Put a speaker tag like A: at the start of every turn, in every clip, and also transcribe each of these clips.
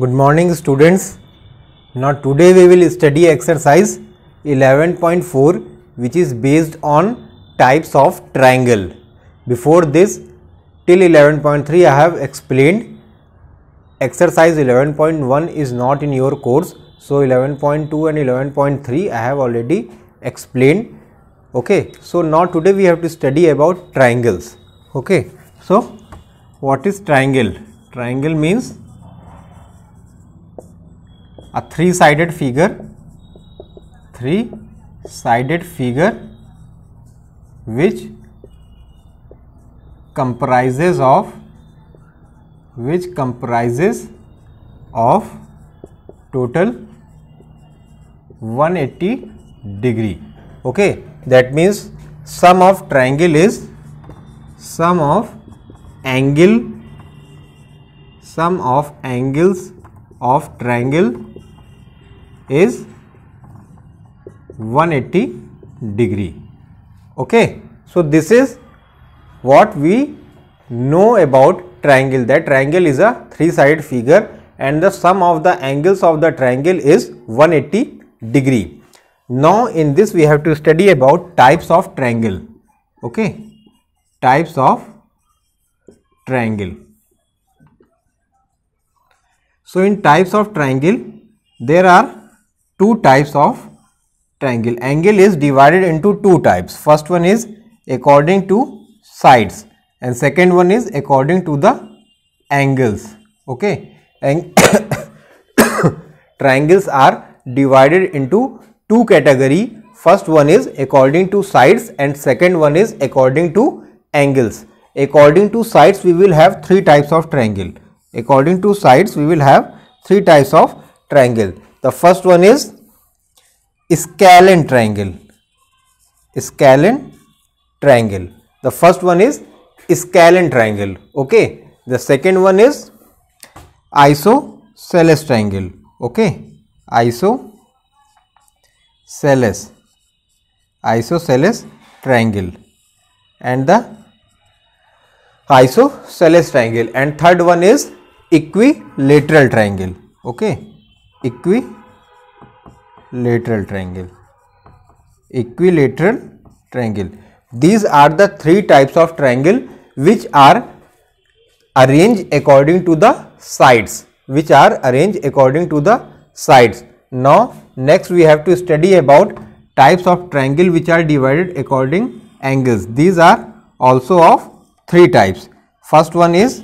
A: Good morning students. Now today we will study exercise 11.4 which is based on types of triangle. Before this till 11.3 I have explained exercise 11.1 is not in your course. So 11.2 and 11.3 I have already explained. Okay. So now today we have to study about triangles. Okay. So what is triangle? Triangle means a three sided figure three sided figure which comprises of which comprises of total 180 degree okay that means sum of triangle is sum of angle sum of angles of triangle is 180 degree. Okay. So, this is what we know about triangle that triangle is a three sided figure and the sum of the angles of the triangle is 180 degree. Now, in this we have to study about types of triangle. Okay. Types of triangle. So, in types of triangle there are two types of triangle. Angle is divided into two types. First one is according to sides and second one is according to the angles. Okay. Ang triangles are divided into two category. First one is according to sides and second one is according to angles. According to sides we will have three types of triangle. According to sides we will have three types of triangle. The first one is scalene triangle. Scalene triangle. The first one is scalene triangle. Okay. The second one is isosceles triangle. Okay. Isosceles. Isosceles triangle. And the isosceles triangle. And third one is equilateral triangle. Okay equilateral triangle equilateral triangle these are the three types of triangle which are arranged according to the sides which are arranged according to the sides now next we have to study about types of triangle which are divided according angles these are also of three types first one is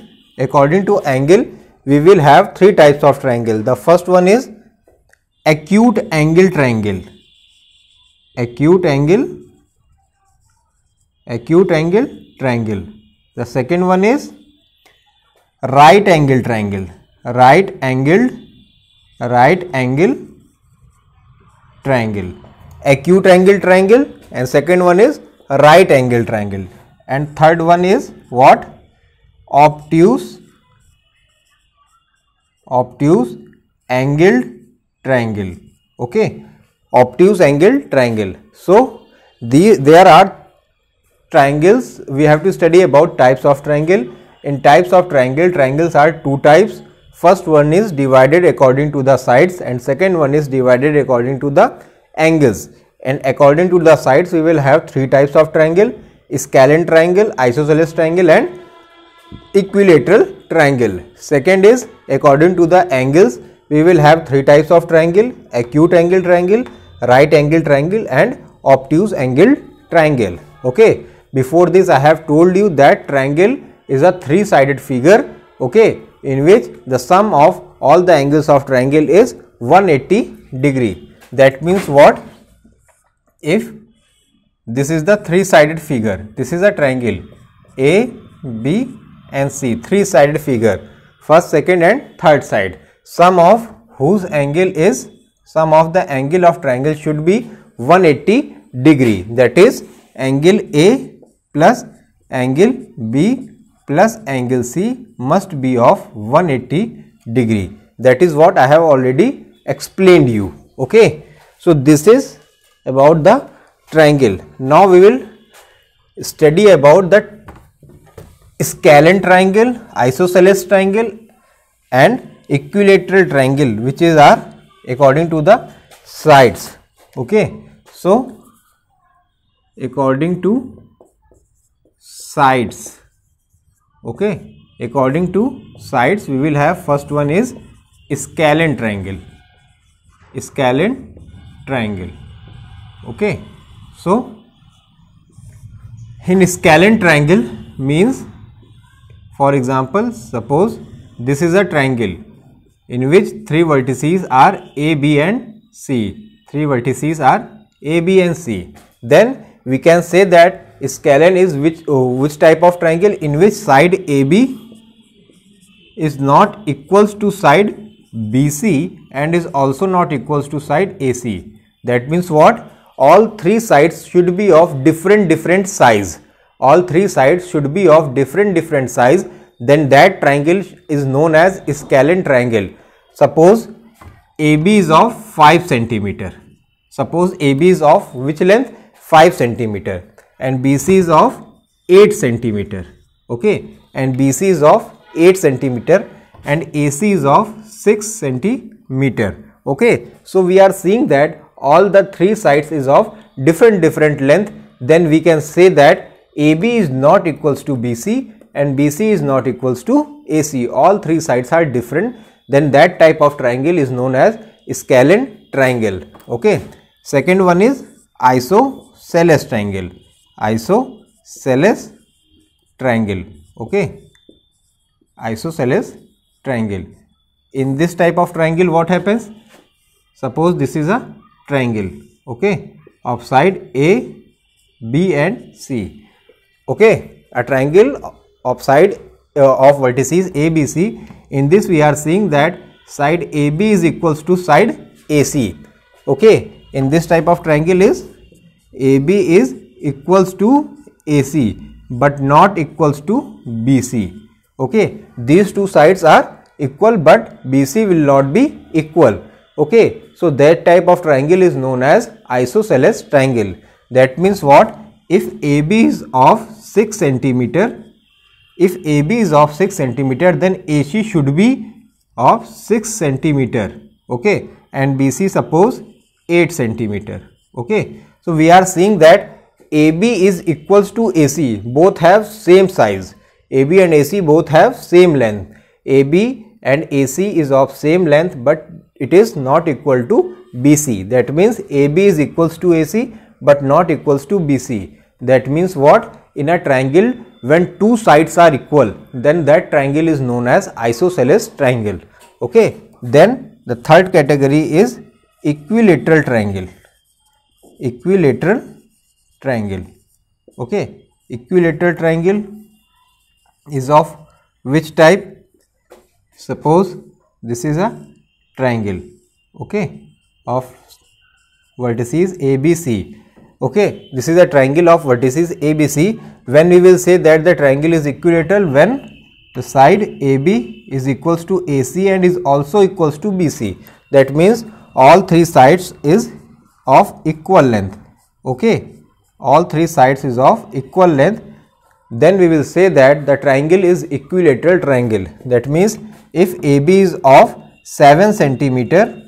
A: according to angle we will have three types of triangle. The first one is acute angle triangle. Acute angle, acute angle triangle. The second one is right angle triangle. Right angled, right angle triangle. Acute angle triangle and second one is right angle triangle and third one is what? Obtuse obtuse angled triangle okay obtuse angled triangle so the there are triangles we have to study about types of triangle in types of triangle triangles are two types first one is divided according to the sides and second one is divided according to the angles and according to the sides we will have three types of triangle scalene triangle isosceles triangle and equilateral triangle. Second is according to the angles we will have three types of triangle acute angle triangle, right angle triangle and obtuse angle triangle. Okay. Before this I have told you that triangle is a three sided figure okay in which the sum of all the angles of triangle is 180 degree. That means what if this is the three sided figure this is a triangle A B and C three sided figure first second and third side sum of whose angle is sum of the angle of triangle should be 180 degree that is angle A plus angle B plus angle C must be of 180 degree that is what I have already explained you okay. So, this is about the triangle now we will study about the scalene triangle, isosceles triangle and equilateral triangle which is are according to the sides. Okay. So, according to sides. Okay. According to sides we will have first one is scalene triangle. Scalene triangle. Okay. So, in scalene triangle means for example, suppose this is a triangle in which three vertices are A, B and C. Three vertices are A, B and C. Then we can say that scalene is which, uh, which type of triangle in which side AB is not equals to side BC and is also not equals to side AC. That means what? All three sides should be of different different size all three sides should be of different different size then that triangle is known as scalene triangle. Suppose AB is of 5 centimeter. Suppose AB is of which length? 5 centimeter and BC is of 8 centimeter. Okay, and BC is of 8 centimeter and AC is of 6 centimeter. Okay, so we are seeing that all the three sides is of different different length. Then we can say that AB is not equals to BC and BC is not equals to AC. All three sides are different. Then that type of triangle is known as scalene triangle. Okay. Second one is isosceles triangle. Isosceles triangle. Okay. Isosceles triangle. In this type of triangle, what happens? Suppose this is a triangle. Okay. Of side A, B and C okay a triangle of side uh, of vertices abc in this we are seeing that side AB is equals to side AC. Okay, in this type of triangle is AB is equals to AC but not equals to BC. Okay, these two sides are equal but BC will not be equal. Okay, so that type of triangle is known as isosceles triangle. That means what? if AB is of 6 centimeter, if AB is of 6 centimeter, then AC should be of 6 centimeter, okay, and BC suppose 8 centimeter, okay. So, we are seeing that AB is equals to AC, both have same size, AB and AC both have same length, AB and AC is of same length, but it is not equal to BC, that means AB is equals to AC, but not equals to BC that means what? In a triangle, when two sides are equal, then that triangle is known as isosceles triangle. Okay. Then the third category is equilateral triangle. Equilateral triangle. Okay. Equilateral triangle is of which type? Suppose this is a triangle okay of vertices abc okay this is a triangle of vertices abc when we will say that the triangle is equilateral when the side AB is equals to AC and is also equals to BC. That means all three sides is of equal length. Okay, all three sides is of equal length. Then we will say that the triangle is equilateral triangle. That means if AB is of 7 centimeter,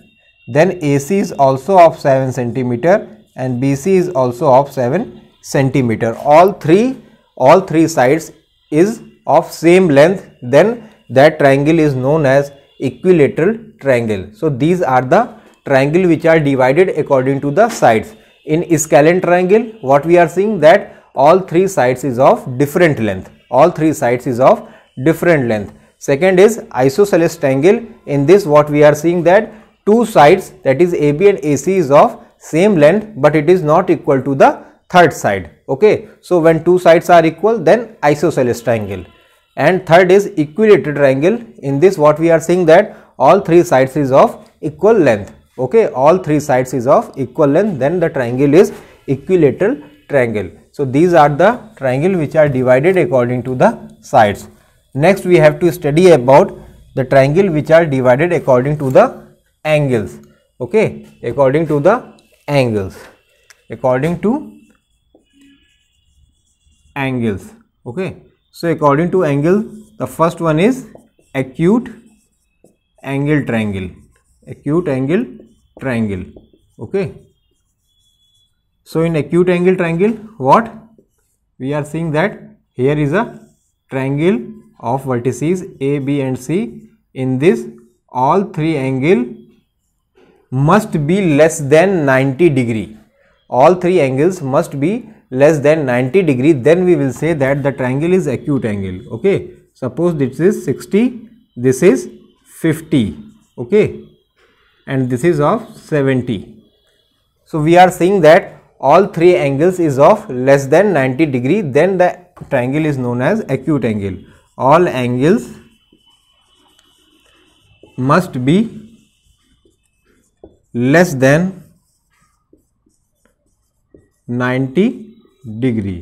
A: then AC is also of 7 centimeter and BC is also of 7 centimeter. All three, all three sides is of same length then that triangle is known as equilateral triangle. So these are the triangle which are divided according to the sides. In scalene triangle what we are seeing that all three sides is of different length. All three sides is of different length. Second is isosceles triangle. In this what we are seeing that two sides that is AB and AC is of same length but it is not equal to the third side okay so when two sides are equal then isosceles triangle and third is equilateral triangle in this what we are saying that all three sides is of equal length okay all three sides is of equal length then the triangle is equilateral triangle so these are the triangle which are divided according to the sides next we have to study about the triangle which are divided according to the angles okay according to the angles according to angles okay so according to angle the first one is acute angle triangle acute angle triangle okay so in acute angle triangle what we are seeing that here is a triangle of vertices a b and c in this all three angle must be less than 90 degree all three angles must be less than 90 degree then we will say that the triangle is acute angle okay suppose this is 60 this is 50 okay and this is of 70 so we are saying that all three angles is of less than 90 degree then the triangle is known as acute angle all angles must be less than 90 degree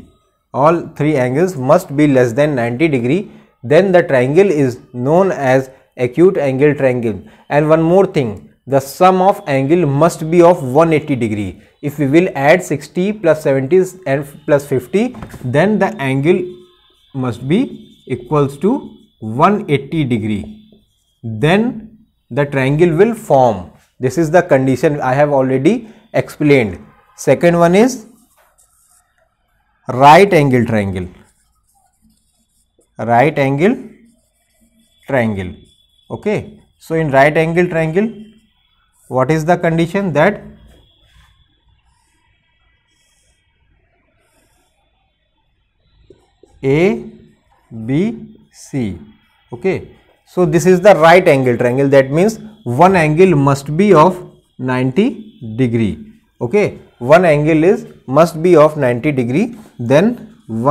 A: all three angles must be less than 90 degree then the triangle is known as acute angle triangle and one more thing the sum of angle must be of 180 degree if we will add 60 plus 70 and plus 50 then the angle must be equals to 180 degree then the triangle will form this is the condition I have already explained. Second one is right angle triangle. Right angle triangle. Okay. So, in right angle triangle, what is the condition that A, B, C. Okay. So, this is the right angle triangle that means one angle must be of 90 degree okay one angle is must be of 90 degree then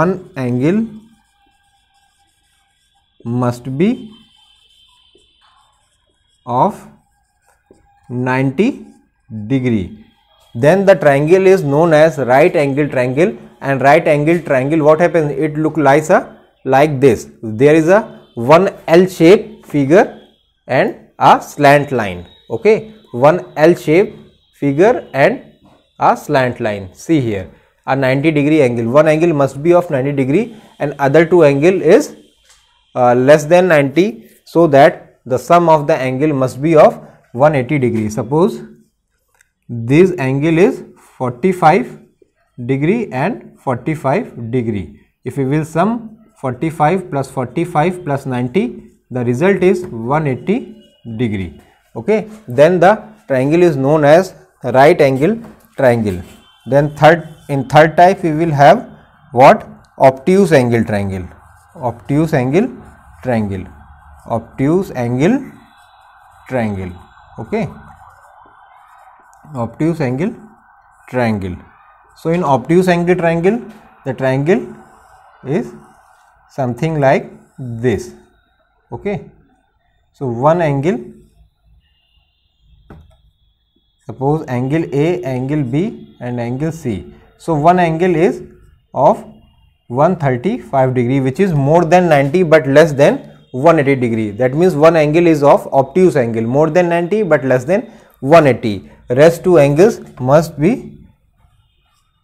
A: one angle must be of 90 degree then the triangle is known as right angle triangle and right angle triangle what happens it look like a like this there is a one l shape figure and a slant line okay one l shape figure and a slant line see here a 90 degree angle one angle must be of 90 degree and other two angle is uh, less than 90 so that the sum of the angle must be of 180 degree suppose this angle is 45 degree and 45 degree if we will sum 45 plus 45 plus 90 the result is 180 degree okay then the triangle is known as right angle triangle then third in third type we will have what obtuse angle triangle obtuse angle triangle obtuse angle triangle okay obtuse angle triangle so in obtuse angle triangle the triangle is something like this okay so, one angle suppose angle A, angle B and angle C. So, one angle is of 135 degree which is more than 90 but less than 180 degree. That means one angle is of obtuse angle more than 90 but less than 180. Rest two angles must be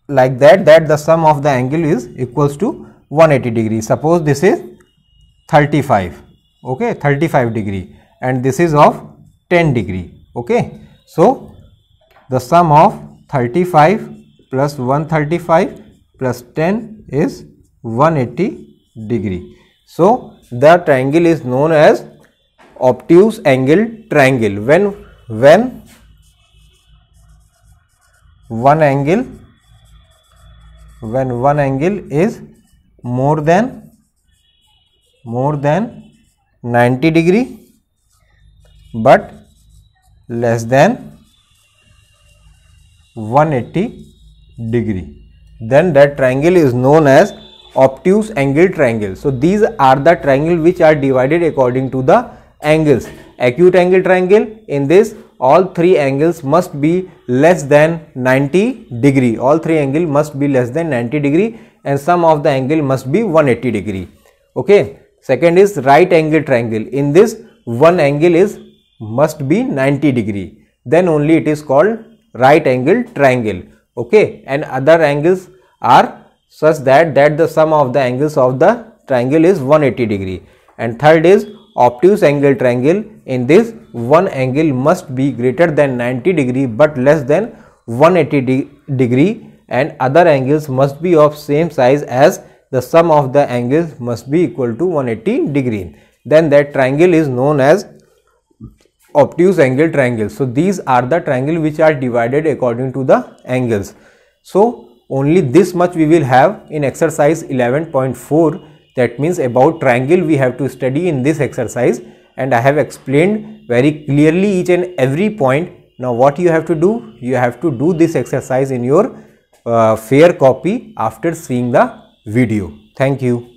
A: like that that the sum of the angle is equals to 180 degree. Suppose this is 35 okay 35 degree and this is of 10 degree okay so the sum of 35 plus 135 plus 10 is 180 degree so the triangle is known as obtuse angle triangle when when one angle when one angle is more than more than 90 degree but less than 180 degree then that triangle is known as obtuse angle triangle so these are the triangle which are divided according to the angles acute angle triangle in this all three angles must be less than 90 degree all three angle must be less than 90 degree and some of the angle must be 180 degree okay Second is right angle triangle. In this, one angle is must be 90 degree. Then only it is called right angle triangle. Okay, and other angles are such that that the sum of the angles of the triangle is 180 degree. And third is obtuse angle triangle. In this, one angle must be greater than 90 degree but less than 180 de degree and other angles must be of same size as the sum of the angles must be equal to 180 degree. Then that triangle is known as obtuse angle triangle. So, these are the triangle which are divided according to the angles. So, only this much we will have in exercise 11.4 that means about triangle we have to study in this exercise and I have explained very clearly each and every point. Now, what you have to do? You have to do this exercise in your uh, fair copy after seeing the video. Thank you.